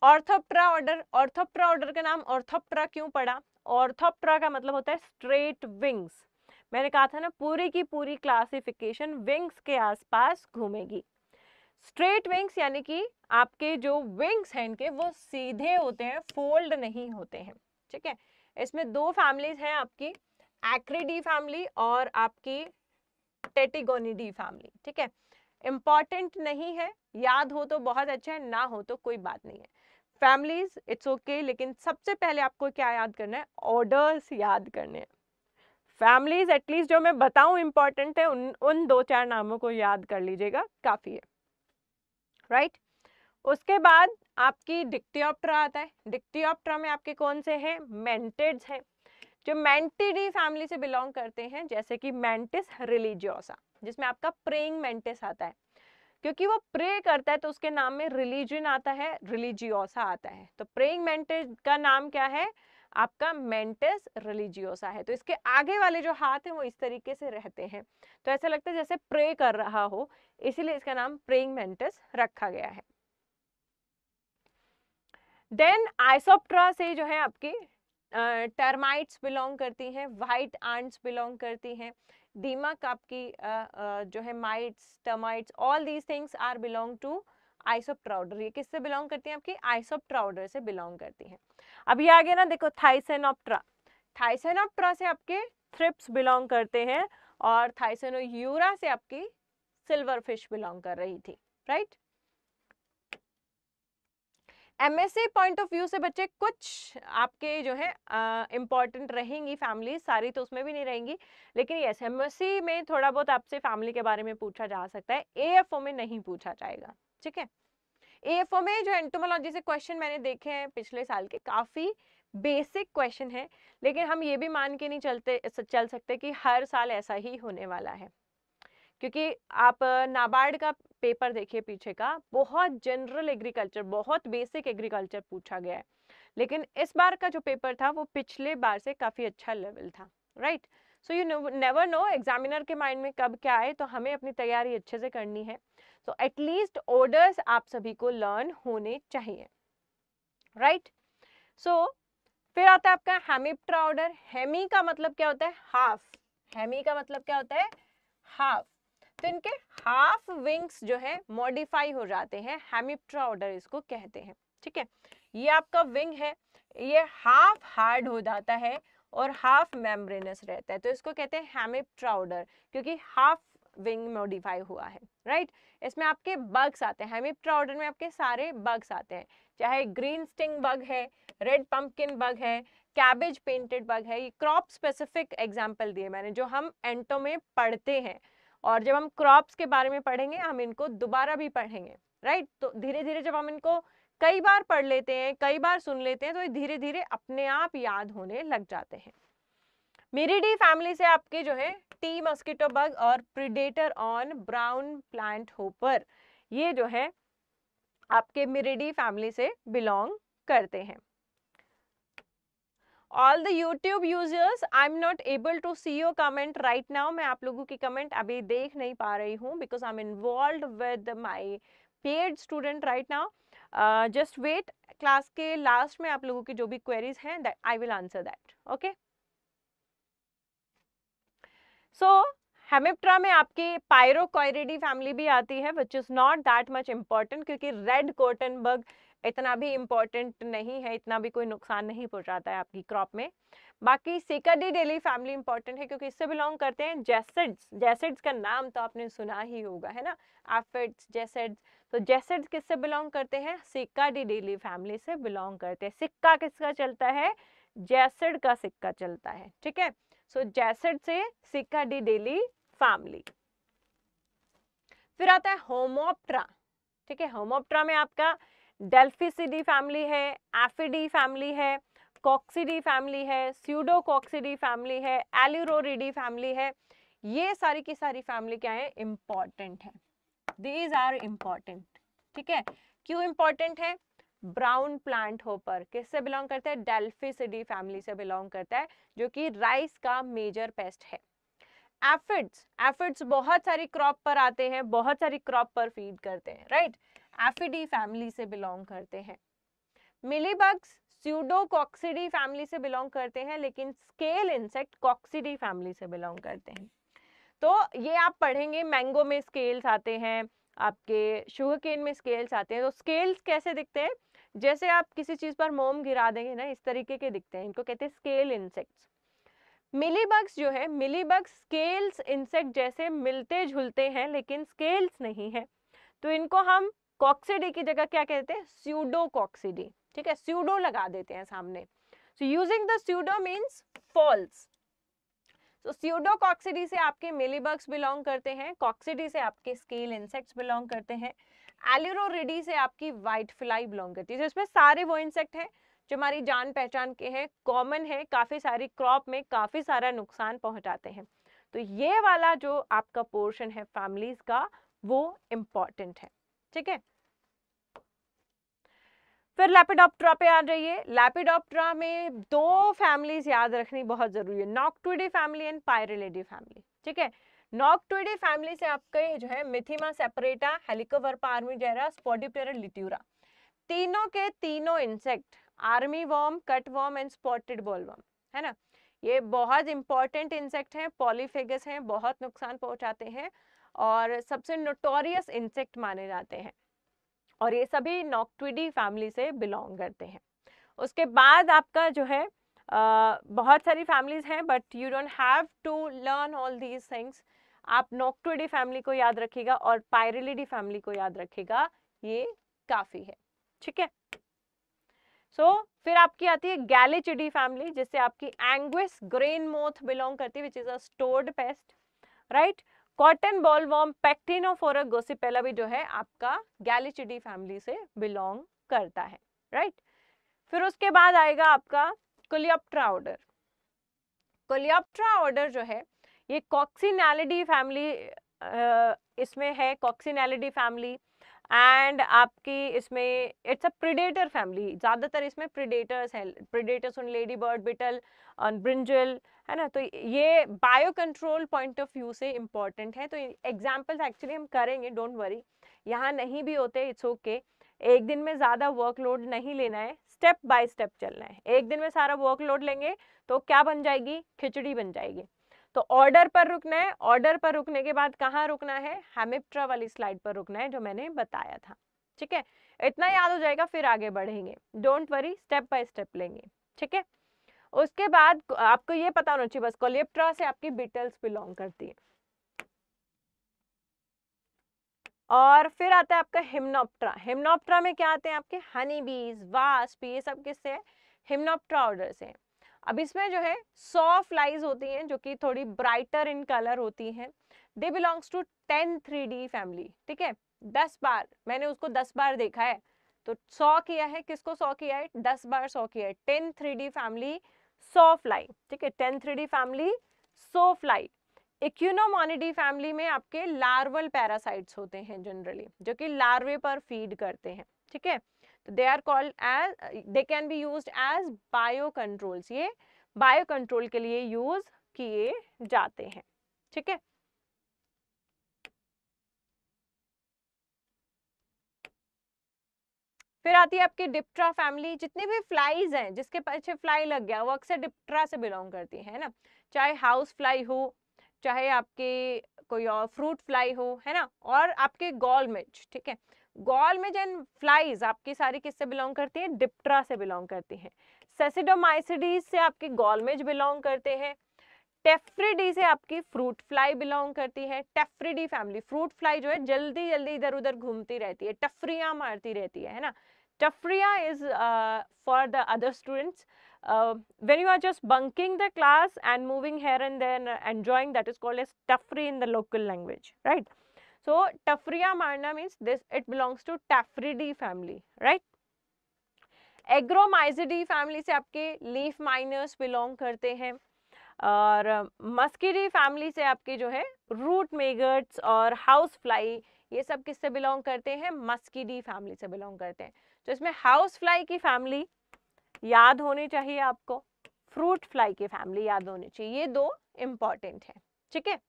orthoptera order orthoptera order का नाम ऑर्थोप्ट्रा क्यों पड़ा ऑर्थोप्ट्रा का मतलब होता है स्ट्रेट विंग्स मैंने कहा था ना पूरी की पूरी क्लासिफिकेशन विंग्स के आसपास घूमेगी स्ट्रेट विंग्स यानी कि आपके जो विंग्स हैं इनके वो सीधे होते हैं फोल्ड नहीं होते हैं ठीक है इसमें दो फैमिलीज हैं आपकी एक्रीडी फैमिली और आपकी टेटिगोनिडी फैमिली ठीक है इम्पॉर्टेंट नहीं है याद हो तो बहुत अच्छा है ना हो तो कोई बात नहीं है फैमिलीज इट्स ओके लेकिन सबसे पहले आपको क्या याद करना है ऑर्डर्स याद करने हैं फैमिलीज एटलीस्ट जो मैं बताऊं इम्पॉर्टेंट है उन उन दो चार नामों को याद कर लीजिएगा काफ़ी है राइट उसके बाद आपकी डिक्टियोप्ट्रा आता है डिक्टियोप्ट्रा में आपके कौन से हैं मेंटेड्स हैं जो मैंटिडी फैमिली से बिलोंग करते हैं जैसे कि मैंटिस रिलीजियोसा जिसमें आपका प्रेइंग मेंटिस आता है क्योंकि वो प्रे करता है तो उसके नाम में रिलीजन आता है रिलीजियोसा आता है तो प्रेइंग मेंटिस का नाम क्या है आपका मेंटस रिलीजियोसा है तो इसके आगे वाले जो हाथ हैं वो इस तरीके से रहते हैं तो ऐसा लगता है जैसे प्रे कर रहा हो इसीलिए इसका नाम प्रेइंग मेंटस रखा गया है देन आइसोप्ट्रा से जो है आपकी टर्माइट्स बिलोंग करती हैं वाइट आंट्स बिलोंग करती हैं दीमक आपकी uh, uh, जो है mites termites all these things are belong to आइसोप ये किससे बिलोंग करती हैं आपकी आइसोप से बिलोंग करती हैं अब ये आगे ना देखो थाइसेनोप्ट्रा थाइसेनोप्ट्रा से आपके थ्रिप्स बिलोंग करते हैं और थाइसेनोयूरा से आपकी सिल्वर फिश बिलोंग कर रही थी right MSc point of view से बच्चे कुछ आपके जो है इम्पॉर्टेंट रहेंगी फैमिली सारी तो उसमें भी नहीं रहेंगी लेकिन यस एमएससी में थोड़ा बहुत आपसे फैमिली के बारे में पूछा जा सकता है एएफओ में नहीं पूछा जाएगा ठीक है एएफओ में जो एंटोमोलॉजी से क्वेश्चन मैंने देखे हैं पिछले साल के काफ़ी बेसिक क्वेश्चन है लेकिन हम ये भी मान के नहीं चलते चल सकते कि हर साल ऐसा ही होने वाला है क्योंकि आप नाबार्ड का पेपर देखिए पीछे का बहुत जनरल एग्रीकल्चर बहुत बेसिक एग्रीकल्चर पूछा गया है लेकिन इस बार का जो पेपर था वो पिछले बार से काफ़ी अच्छा लेवल था right so you never know examiner के माइंड में कब क्या आए तो हमें अपनी तैयारी अच्छे से करनी है सो एटलीस्ट ऑर्डर्स आप सभी को लर्न होने चाहिए राइट right? सो so, फिर आता है आपका हेमिप्ट्रा ऑर्डर हेमी का मतलब क्या होता है हाफ हेमी का मतलब क्या होता है हाफ तो इनके हाफ विंग्स जो है मॉडिफाई हो जाते हैं हेमिप्ट्रा ऑर्डर इसको कहते हैं ठीक है ये आपका विंग है ये हाफ हार्ड हो जाता है और हाफ मेम्ब्रेनस रहता है तो इसको कहते हैं हेमिप्ट्रा ऑर्डर क्योंकि हाफ विंग मॉडिफाई हुआ है राइट इसमें आपके बग्स आते हैं हेमिप्ट्रा ऑर्डर में आपके सारे बग्स आते हैं चाहे ग्रीन स्टिंग बग है रेड पंपकिन बग है कैबेज पेंटेड बग है ये क्रॉप स्पेसिफिक एग्जाम्पल दिए मैंने जो हम एंटो में पढ़ते हैं और जब हम क्रॉप्स के बारे में पढ़ेंगे हम इनको दोबारा भी पढ़ेंगे राइट तो धीरे धीरे जब हम इनको कई बार पढ़ लेते हैं कई बार सुन लेते हैं तो ये धीरे धीरे अपने आप याद होने लग जाते हैं मेरीडी फैमिली से आपके जो है टी मस्किटो बग और predator on brown plant hopper ये जो है आपके मिरीडी फैमिली से बिलोंग करते हैं all the YouTube users I am not able to see your comment right now मैं आप लोगों की कमेंट अभी देख नहीं पा रही हूँ because I am involve with my paid student right now just wait class के लास्ट में आप लोगों की जो भी क्वेरीज हैं I will answer that okay so so, hemiptera में आपकी पायरोकॉयरिडी फैमिली भी आती है which is not that much important क्योंकि रेड बग इतना भी इम्पॉर्टेंट नहीं है इतना भी कोई नुकसान नहीं पहुंचाता है आपकी क्रॉप में बाकी सिकाडी डेली फैमिली इंपॉर्टेंट है क्योंकि इससे बिलोंग करते हैं जैसेड्स जैसेड्स का नाम तो आपने सुना ही होगा है ना एफिड्स जैसेड्स तो जैसेड्स किससे बिलोंग करते हैं सिकाडी डेली फैमिली से बिलोंग करते हैं सिक्का किसका चलता है जैसेड का सिक्का चलता है ठीक है सो so, जैसेट से सिक्का डी डेली फैमिली फिर आता है होमोप्ट्रा ठीक है होमोप्ट्रा में आपका डेल्फिसिडी फैमिली है एफिडी फैमिली है कॉक्सीडी फैमिली है स्यूडोकॉक्सीडी फैमिली है एल्यूरोडी फैमिली है ये सारी की सारी फैमिली क्या है इंपॉर्टेंट है दीज आर इम्पॉर्टेंट ठीक है क्यों इंपॉर्टेंट है ब्राउन प्लांट होपर किससे बिलोंग करता है डेल्फिसिडी फैमिली से बिलोंग करता है जो कि राइस का मेजर पेस्ट है एफिड्स एफिड्स बहुत सारी क्रॉप पर आते हैं बहुत सारी क्रॉप पर फीड करते हैं राइट एफिडी फैमिली से बिलोंग करते हैं मिलीबग्स स्यूडोकॉक्सिडी फैमिली से बिलोंग करते हैं लेकिन स्केल इंसेक्ट कॉक्सिडी फैमिली से बिलोंग करते हैं तो ये आप पढ़ेंगे मैंगो में स्केल्स आते हैं आपके शुगर केन में स्केल्स आते हैं तो स्केल्स कैसे दिखते हैं जैसे आप किसी चीज़ पर मोम गिरा देंगे ना इस तरीके के दिखते हैं इनको कहते हैं स्केल इंसेक्ट्स मिलीबग्स जो है मिलीबग्स स्केल्स इंसेक्ट जैसे मिलते जुलते हैं लेकिन स्केल्स नहीं है तो इनको हम कॉक्सीडी की जगह क्या कहते हैं स्यूडो कॉक्सीडी ठीक है स्यूडो लगा देते हैं सामने so using the pseudo means false तो स्यूडो कॉक्सीडी से आपके मिलीबग्स बिलोंग करते हैं कॉक्सीडी से आपके स्केल इंसेक्ट्स बिलोंग करते हैं एल्यूरोडी से आपकी व्हाइट फ्लाई बिलोंग करती है तो इसमें सारे वो इंसेक्ट हैं जो हमारी जान पहचान के हैं कॉमन है काफ़ी सारी क्रॉप में काफ़ी सारा नुकसान पहुंचाते हैं तो ये वाला जो आपका पोर्शन है फैमिलीज का वो इम्पॉर्टेंट है ठीक है फिर लैपिडॉप्ट्रा पे आ जाइए लैपिडॉप्ट्रा में दो फैमिलीज याद रखनी बहुत जरूरी है noctuidae family and pyralidae family ठीक है नॉकटोइडे फैमिली से आपके जो है मिथिमा सेपरेटा हेलिकोवर्पा आर्मी जेरा स्पॉडिप्टेरा लिट्यूरा तीनों के तीनों insect army worm cut worm and spotted boll worm है ना ये बहुत इंपॉर्टेंट इंसेक्ट हैं पॉलीफेगस हैं बहुत नुकसान पहुंचाते हैं और सबसे नोटोरियस इंसेक्ट माने जाते हैं और ये सभी नॉकटोइडी फैमिली से बिलोंग करते हैं उसके बाद आपका जो है आ, बहुत सारी फैमिलीज हैं but you don't have to learn all these things आप नोक्टोडी फैमिली को याद रखिएगा और पायरिलिडी फैमिली को याद रखिएगा ये काफी है ठीक है सो फिर आपकी आती है गैलेचिडी फैमिली जिससे आपकी एंग्विस ग्रेन मोथ बिलोंग करती है which is a stored pest right cotton boll worm pectinophora gossypiella भी जो है आपका गैलेचिडी फैमिली से बिलोंग करता है राइट फिर उसके बाद आएगा आपका कोलियोप्ट्रा ऑर्डर कोलियोप्ट्रा ऑर्डर जो है ये कॉक्सिनैलिडी फैमिली इसमें है कॉक्सिनैलिडी फैमिली एंड आपकी इसमें इट्स अ प्रिडेटर फैमिली ज़्यादातर इसमें प्रिडेटर्स हैं प्रिडेटर्स उन लेडी बर्ड बिटल ब्रिंजल है ना तो ये bio control point of view से इम्पॉर्टेंट है तो एग्जाम्पल्स एक्चुअली हम करेंगे डोंट वरी यहाँ नहीं भी होते इट्स ओके okay. एक दिन में ज़्यादा वर्कलोड नहीं लेना है स्टेप बाय स्टेप चलना है एक दिन में सारा वर्कलोड लेंगे तो क्या बन जाएगी खिचड़ी बन जाएगी तो ऑर्डर पर रुकना है ऑर्डर पर रुकने के बाद कहाँ रुकना है हेमिप्ट्रा वाली स्लाइड पर रुकना है जो मैंने बताया था ठीक है इतना याद हो जाएगा फिर आगे बढ़ेंगे don't worry step by step लेंगे ठीक है उसके बाद आपको ये पता होना चाहिए बस कोलिप्ट्रा से आपकी बीटल्स बिलोंग करती है और फिर आता है आपका हिमनोप्ट्रा हिमनोप्ट्रा में क्या आते हैं आपके हनी बीज वास्प ये सब किससे है हिमनोप्ट्रा ऑर्डर से है अब इसमें जो है सौ फ्लाइज होती हैं जो कि थोड़ी ब्राइटर इन कलर होती हैं they belongs to tenthredinidae family ठीक है दस बार मैंने उसको दस बार देखा है तो सौ किया है किसको सौ किया है दस बार सौ किया है tenthredinidae family sawfly ठीक है tenthredinidae family sawfly ichneumonidae family में आपके लार्वल पैरासाइट्स होते हैं जनरली जो कि लार्वे पर फीड करते हैं ठीक है are called as they can be use as bio controls ये कंट्रोल के लिए यूज किए जाते हैं ठीक है फिर आती है आपकी डिप्ट्रा फैमिली जितने भी फ्लाईज हैं जिसके पीछे फ्लाई लग गया वो अक्सर डिप्ट्रा से बिलोंग करती है ना चाहे हाउस फ्लाई हो चाहे आपके कोई और फ्रूट फ्लाई हो है ना और आपके गॉल मिर्च ठीक है गॉल में जन फ्लाइज आपकी सारी किससे बिलोंग करती है डिप्ट्रा से बिलोंग करती हैं सेसिडोमाइसिडीज से आपके गॉलमेज बिलोंग करते हैं टेफ्रिडी से आपकी फ्रूट फ्लाई बिलोंग करती है टेफ्रिडी फैमिली फ्रूट फ्लाई जो है जल्दी जल्दी इधर उधर घूमती रहती है टफरिया मारती रहती है है ना टफरिया is for the other students when you are just bunking the class and moving here and then and enjoying that is called as tafri in the local language right So Tafria marna means this it belongs to Tafridae family, right? Agromyzidae family से आपके leaf miners belong करते हैं और मस्किडी फैमिली से आपके जो है रूट मेगर्ट्स और हाउस फ्लाई ये सब किससे बिलोंग करते हैं मस्किडी फैमिली से बिलोंग करते हैं तो इसमें हाउस फ्लाई की फैमिली याद होनी चाहिए आपको फ्रूट फ्लाई की फैमिली याद होनी चाहिए ये दो इम्पॉर्टेंट है ठीक है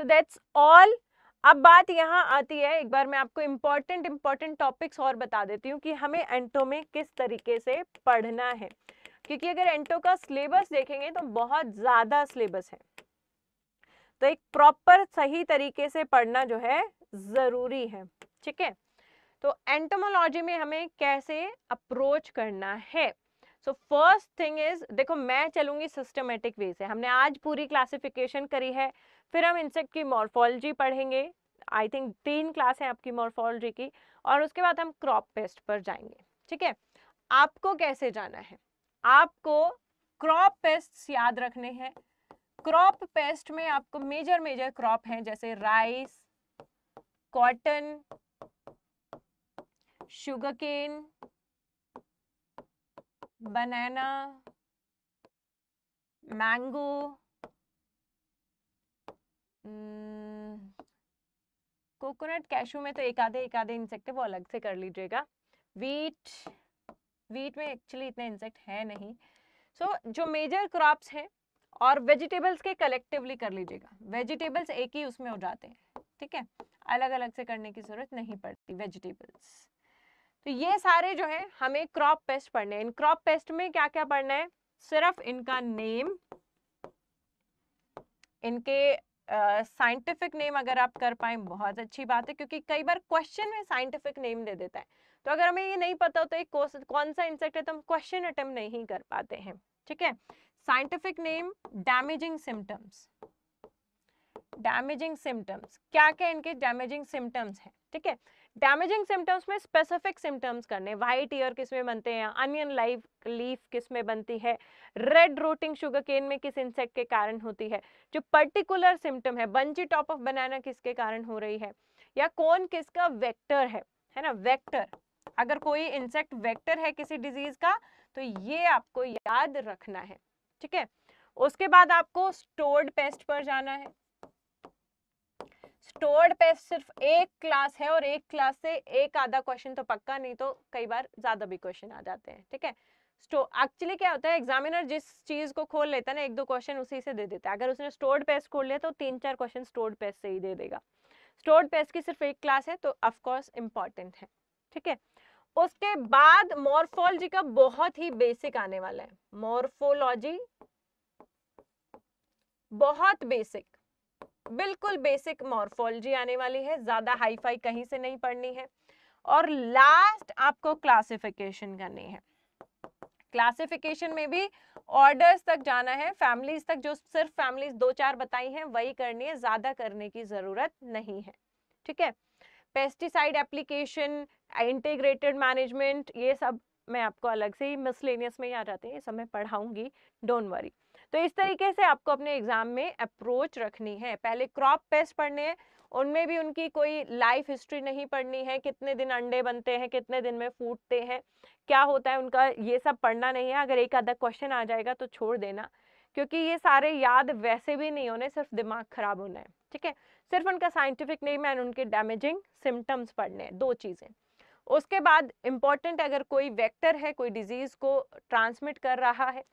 सो दैट्स ऑल अब बात यहाँ आती है एक बार मैं आपको इम्पॉर्टेंट इम्पॉर्टेंट टॉपिक्स और बता देती हूँ कि हमें एंटो में किस तरीके से पढ़ना है क्योंकि अगर एंटो का सिलेबस देखेंगे तो बहुत ज़्यादा सिलेबस है तो एक प्रॉपर सही तरीके से पढ़ना जो है ज़रूरी है ठीक है तो एंटोमोलॉजी में हमें कैसे अप्रोच करना है सो फर्स्ट थिंग इज देखो मैं चलूंगी सिस्टमेटिक वे से हमने आज पूरी क्लासिफिकेशन करी है फिर हम इंसेक्ट की मॉर्फोलॉजी पढ़ेंगे आई थिंक तीन क्लास है आपकी मॉर्फोलॉजी की और उसके बाद हम क्रॉप पेस्ट पर जाएंगे ठीक है आपको कैसे जाना है आपको क्रॉप पेस्ट याद रखने हैं क्रॉप पेस्ट में आपको मेजर मेजर क्रॉप हैं जैसे rice cotton sugar cane banana mango coconut hmm, cashew में तो एक आधे एक आधे इंसेक्ट है वो अलग से कर लीजिएगा वीट वीट में एक्चुअली इतने इंसेक्ट है नहीं सो so, जो मेजर क्रॉप्स हैं और वेजिटेबल्स के कलेक्टिवली कर लीजिएगा वेजिटेबल्स एक ही उसमें हो जाते हैं ठीक है अलग अलग से करने की जरूरत नहीं पड़ती वेजिटेबल्स तो ये सारे जो है हमें क्रॉप पेस्ट पढ़ने हैं इन क्रॉप पेस्ट में क्या क्या पढ़ना है सिर्फ इनका नेम इनके साइंटिफिक uh, नेम अगर आप कर पाए बहुत अच्छी बात है क्योंकि कई बार क्वेश्चन में साइंटिफिक नेम दे देता है तो अगर हमें ये नहीं पता होता तो एक कौन सा इंसेक्ट है तो हम क्वेश्चन अटेम्प नहीं कर पाते हैं ठीक है scientific name damaging symptoms damaging symptoms क्या क्या इनके डैमेजिंग सिम्टम्स हैं ठीक है डैमेजिंग सिम्टम्स में स्पेसिफिक सिम्टम्स करने वाइट ईयर किस में बनते हैं अनियन लाइफ लीफ किस में बनती है रेड रोटिंग शुगर केन में किस इंसेक्ट के कारण होती है जो पर्टिकुलर सिम्टम है बंजी टॉप ऑफ बनाना किसके कारण हो रही है या कौन किसका वेक्टर है है ना वेक्टर अगर कोई इंसेक्ट वेक्टर है किसी डिजीज का तो ये आपको याद रखना है ठीक है उसके बाद आपको स्टोर्ड पेस्ट पर जाना है स्टोर्ड पे सिर्फ एक क्लास है और एक क्लास से एक आधा क्वेश्चन तो पक्का नहीं तो कई बार ज्यादा भी क्वेश्चन आ जाते हैं ठीक है स्टो एक्चुअली क्या होता है एग्जामिनर जिस चीज को खोल लेता है ना एक दो क्वेश्चन उसी से दे देता है अगर उसने स्टोर्ड पेस खोल लिया तो तीन चार क्वेश्चन स्टोर्ड पेस से ही दे देगा स्टोर्ड पेस की सिर्फ एक क्लास है तो अफकोर्स इम्पॉर्टेंट है ठीक है उसके बाद मोर्फोलॉजी का बहुत ही बेसिक आने वाला है मोर्फोलॉजी बहुत बेसिक बिल्कुल बेसिक मॉर्फोलॉजी आने वाली है ज्यादा हाईफाई कहीं से नहीं पढ़नी है और लास्ट आपको क्लासिफिकेशन करनी है क्लासिफिकेशन में भी ऑर्डर्स तक जाना है फैमिलीज तक जो सिर्फ फैमिलीज दो चार बताई हैं वही करनी है ज्यादा करने की जरूरत नहीं है ठीक है पेस्टिसाइड एप्लीकेशन इंटीग्रेटेड मैनेजमेंट ये सब मैं आपको अलग से ही मिसलेनियस में ही आ जाते हैं ये सब मैं पढ़ाऊंगी डोंट वरी तो इस तरीके से आपको अपने एग्जाम में अप्रोच रखनी है पहले क्रॉप पेस्ट पढ़ने हैं उनमें भी उनकी कोई लाइफ हिस्ट्री नहीं पढ़नी है कितने दिन अंडे बनते हैं कितने दिन में फूटते हैं क्या होता है उनका ये सब पढ़ना नहीं है अगर एक आधा क्वेश्चन आ जाएगा तो छोड़ देना क्योंकि ये सारे याद वैसे भी नहीं होने सिर्फ दिमाग खराब होना है ठीक है सिर्फ उनका साइंटिफिक नहीं एंड उनके डैमेजिंग सिम्टम्स पढ़ने हैं दो चीज़ें उसके बाद इम्पॉर्टेंट अगर कोई वेक्टर है कोई डिजीज़ को ट्रांसमिट कर रहा है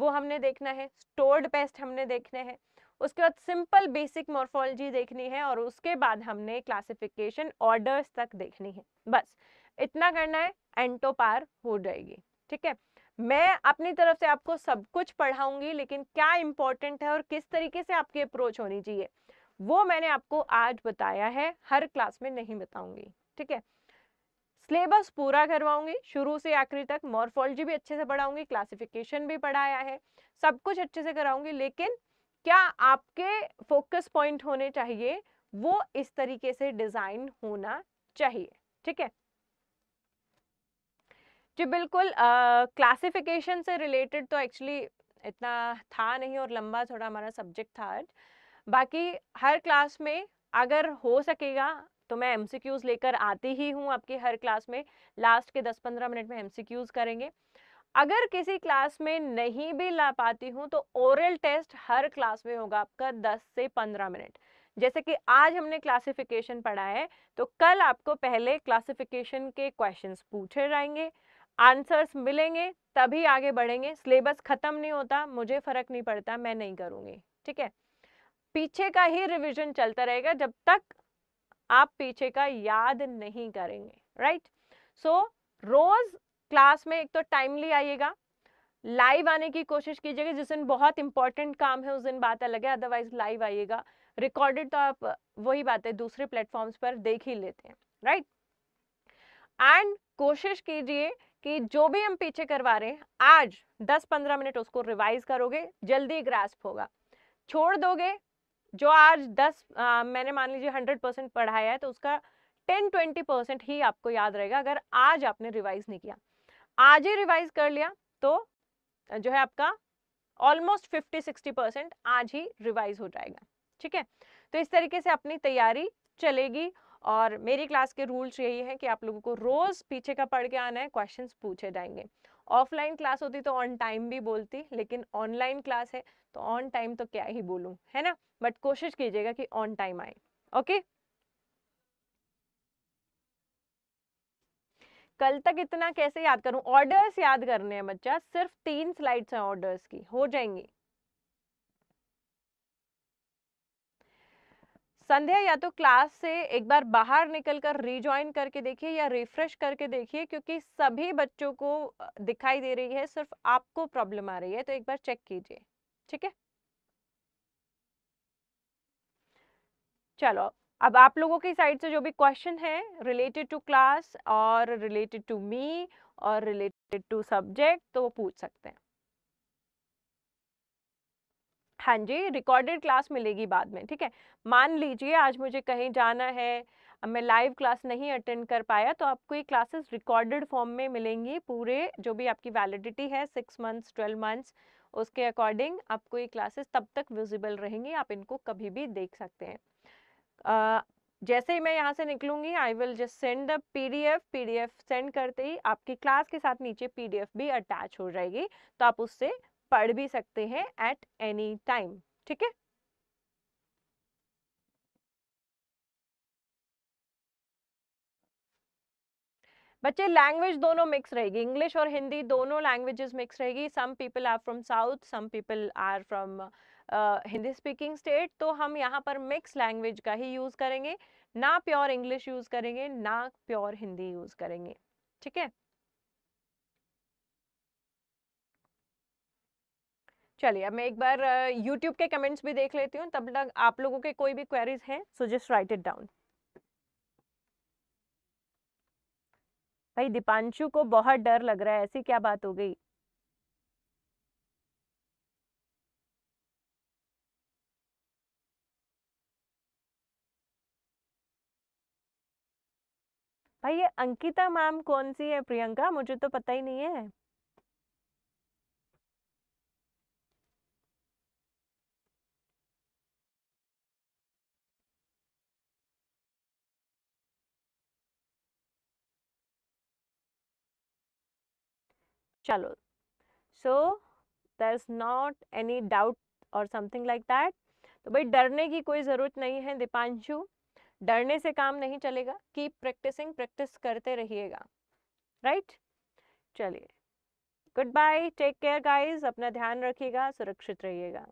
वो हमने देखना है स्टोर्ड पेस्ट हमने देखने हैं उसके बाद सिंपल बेसिक मॉर्फोलॉजी देखनी है और उसके बाद हमने क्लासिफिकेशन ऑर्डर्स तक देखनी है बस इतना करना है एंटो पार हो जाएगी ठीक है मैं अपनी तरफ से आपको सब कुछ पढ़ाऊंगी लेकिन क्या इंपॉर्टेंट है और किस तरीके से आपकी अप्रोच होनी चाहिए वो मैंने आपको आज बताया है हर क्लास में नहीं बताऊंगी ठीक है सिलेबस पूरा करवाऊंगी शुरू से आखिरी तक मॉर्फोलॉजी भी अच्छे से पढ़ाऊंगी क्लासिफिकेशन भी पढ़ाया है सब कुछ अच्छे से कराऊंगी लेकिन क्या आपके फोकस पॉइंट होने चाहिए वो इस तरीके से डिजाइन होना चाहिए ठीक है जी बिल्कुल क्लासिफिकेशन से रिलेटेड तो एक्चुअली इतना था नहीं और लंबा थोड़ा हमारा सब्जेक्ट था आज बाकी हर क्लास में अगर हो सकेगा तो मैं एमसीक्यूज लेकर आती ही हूँ आपके हर क्लास में लास्ट के दस पंद्रह मिनट में एमसीक्यूज करेंगे अगर किसी क्लास में नहीं भी ला पाती हूँ तो ओरल टेस्ट हर क्लास में होगा आपका 10 से 15 मिनट जैसे कि आज हमने क्लासिफिकेशन पढ़ा है तो कल आपको पहले क्लासिफिकेशन के क्वेश्चंस पूछे जाएंगे आंसर्स मिलेंगे तभी आगे बढ़ेंगे सिलेबस ख़त्म नहीं होता मुझे फ़र्क नहीं पड़ता मैं नहीं करूँगी ठीक है पीछे का ही रिविजन चलता रहेगा जब तक आप पीछे का याद नहीं करेंगे राइट सो रोज क्लास में एक तो टाइमली आइएगा लाइव आने की कोशिश कीजिएगा जिस दिन बहुत इंपॉर्टेंट काम है उस दिन बात अलग है अदरवाइज लाइव आइएगा रिकॉर्डेड तो आप वही बात है दूसरे प्लेटफॉर्म्स पर देख ही लेते हैं राइट एंड कोशिश कीजिए कि जो भी हम पीछे करवा रहे हैं आज 10-15 मिनट उसको रिवाइज करोगे जल्दी ग्रास्प होगा छोड़ दोगे जो आज दस आ, मैंने मान लीजिए हंड्रेड परसेंट पढ़ाया है तो उसका टेन ट्वेंटी परसेंट ही आपको याद रहेगा अगर आज आपने रिवाइज नहीं किया आज ही रिवाइज कर लिया तो जो है आपका ऑलमोस्ट फिफ्टी सिक्सटी परसेंट आज ही रिवाइज हो जाएगा ठीक है तो इस तरीके से अपनी तैयारी चलेगी और मेरी क्लास के रूल्स यही है कि आप लोगों को रोज़ पीछे का पढ़ के आना है क्वेश्चन पूछे जाएंगे ऑफलाइन क्लास होती तो ऑन टाइम भी बोलती लेकिन ऑनलाइन क्लास है तो ऑन टाइम तो क्या ही बोलूँ है ना बट कोशिश कीजिएगा कि ऑन टाइम आए ओके कल तक इतना कैसे याद करूं ऑर्डर्स याद करने हैं बच्चा सिर्फ तीन स्लाइड्स हैं ऑर्डर्स की हो जाएंगी संध्या या तो क्लास से एक बार बाहर निकलकर रिज्वाइन करके देखिए या रिफ्रेश करके देखिए क्योंकि सभी बच्चों को दिखाई दे रही है सिर्फ आपको प्रॉब्लम आ रही है तो एक बार चेक कीजिए ठीक है चलो अब आप लोगों की साइड से जो भी क्वेश्चन है रिलेटेड टू क्लास और रिलेटेड टू मी और रिलेटेड टू सब्जेक्ट तो वो पूछ सकते हैं हाँ जी रिकॉर्डेड क्लास मिलेगी बाद में ठीक है मान लीजिए आज मुझे कहीं जाना है मैं लाइव क्लास नहीं अटेंड कर पाया तो आपको ये क्लासेस रिकॉर्डेड फॉर्म में मिलेंगी पूरे जो भी आपकी वैलिडिटी है सिक्स मंथ्स ट्वेल्व मंथ्स उसके अकॉर्डिंग आपको ये क्लासेस तब तक विजिबल रहेंगी आप इनको कभी भी देख सकते हैं जैसे ही मैं यहाँ से निकलूंगी I will just send the PDF PDF send करते ही आपकी क्लास के साथ नीचे पीडीएफ भी अटैच हो जाएगी तो आप उससे पढ़ भी सकते हैं एट एनी टाइम ठीक है बच्चे लैंग्वेज दोनों मिक्स रहेगी इंग्लिश और हिंदी दोनों लैंग्वेजेस मिक्स रहेगी some people are from south some people are from Hindi speaking state तो हम यहाँ पर मिक्स लैंग्वेज का ही यूज़ करेंगे ना प्योर इंग्लिश यूज़ करेंगे ना प्योर हिंदी यूज़ करेंगे ठीक है चलिए अब मैं एक बार यूट्यूब के कमेंट्स भी देख लेती हूँ तब तक आप लोगों के कोई भी क्वेरीज हैं so just write it down भाई दीपांशु को बहुत डर लग रहा है ऐसी क्या बात हो गई भाई ये अंकिता मैम कौन सी है प्रियंका मुझे तो पता ही नहीं है चलो so there's not any doubt और समथिंग लाइक दैट तो भाई डरने की कोई ज़रूरत नहीं है दीपांशु डरने से काम नहीं चलेगा कीप प्रैक्टिसिंग प्रैक्टिस करते रहिएगा राइट चलिए good bye take care guys अपना ध्यान रखिएगा सुरक्षित रहिएगा